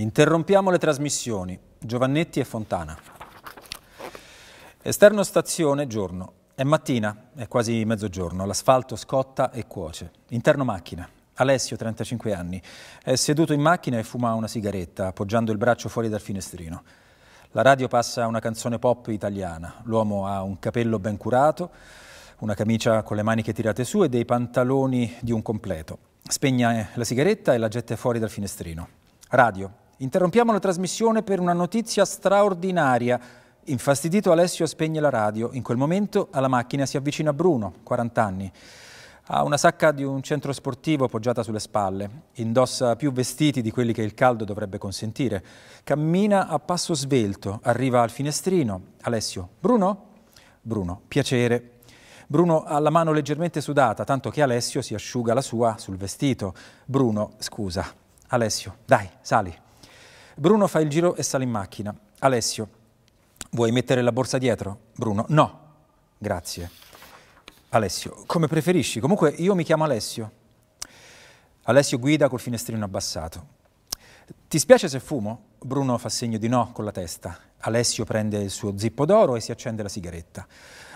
Interrompiamo le trasmissioni. Giovannetti e Fontana. Esterno stazione, giorno. È mattina, è quasi mezzogiorno, l'asfalto scotta e cuoce. Interno macchina. Alessio, 35 anni, è seduto in macchina e fuma una sigaretta, appoggiando il braccio fuori dal finestrino. La radio passa una canzone pop italiana. L'uomo ha un capello ben curato, una camicia con le maniche tirate su e dei pantaloni di un completo. Spegna eh, la sigaretta e la getta fuori dal finestrino. Radio, Interrompiamo la trasmissione per una notizia straordinaria. Infastidito Alessio spegne la radio. In quel momento alla macchina si avvicina Bruno, 40 anni. Ha una sacca di un centro sportivo poggiata sulle spalle. Indossa più vestiti di quelli che il caldo dovrebbe consentire. Cammina a passo svelto. Arriva al finestrino. Alessio, Bruno? Bruno, piacere. Bruno ha la mano leggermente sudata, tanto che Alessio si asciuga la sua sul vestito. Bruno, scusa. Alessio, dai, sali. Bruno fa il giro e sale in macchina. Alessio, vuoi mettere la borsa dietro? Bruno, no. Grazie. Alessio, come preferisci. Comunque io mi chiamo Alessio. Alessio guida col finestrino abbassato. Ti spiace se fumo? Bruno fa segno di no con la testa. Alessio prende il suo zippo d'oro e si accende la sigaretta.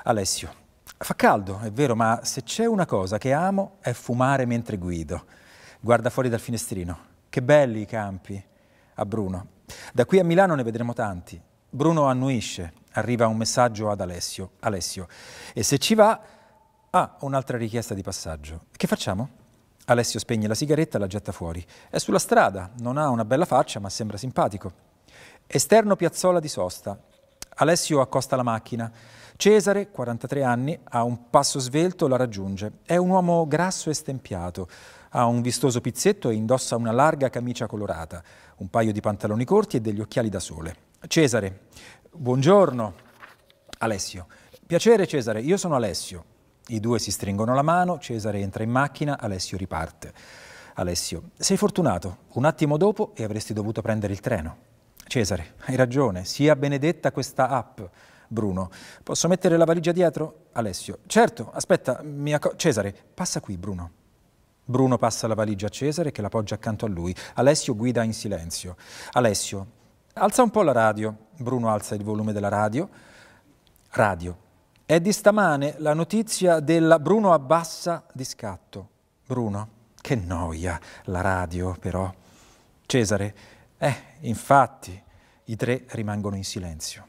Alessio, fa caldo, è vero, ma se c'è una cosa che amo è fumare mentre guido. Guarda fuori dal finestrino. Che belli i campi a Bruno. Da qui a Milano ne vedremo tanti. Bruno annuisce, arriva un messaggio ad Alessio. Alessio, e se ci va, ha ah, un'altra richiesta di passaggio. Che facciamo? Alessio spegne la sigaretta e la getta fuori. È sulla strada, non ha una bella faccia, ma sembra simpatico. Esterno piazzola di sosta. Alessio accosta la macchina. Cesare, 43 anni, a un passo svelto la raggiunge. È un uomo grasso e stempiato, ha un vistoso pizzetto e indossa una larga camicia colorata, un paio di pantaloni corti e degli occhiali da sole. Cesare, buongiorno. Alessio, piacere Cesare, io sono Alessio. I due si stringono la mano, Cesare entra in macchina, Alessio riparte. Alessio, sei fortunato, un attimo dopo e avresti dovuto prendere il treno. Cesare, hai ragione, sia benedetta questa app. Bruno. Posso mettere la valigia dietro? Alessio. Certo, aspetta, mia co- Cesare, passa qui, Bruno. Bruno passa la valigia a Cesare che la poggia accanto a lui. Alessio guida in silenzio. Alessio, alza un po' la radio. Bruno alza il volume della radio. Radio. È di stamane la notizia della Bruno abbassa di scatto. Bruno, che noia la radio però. Cesare, eh, infatti, i tre rimangono in silenzio.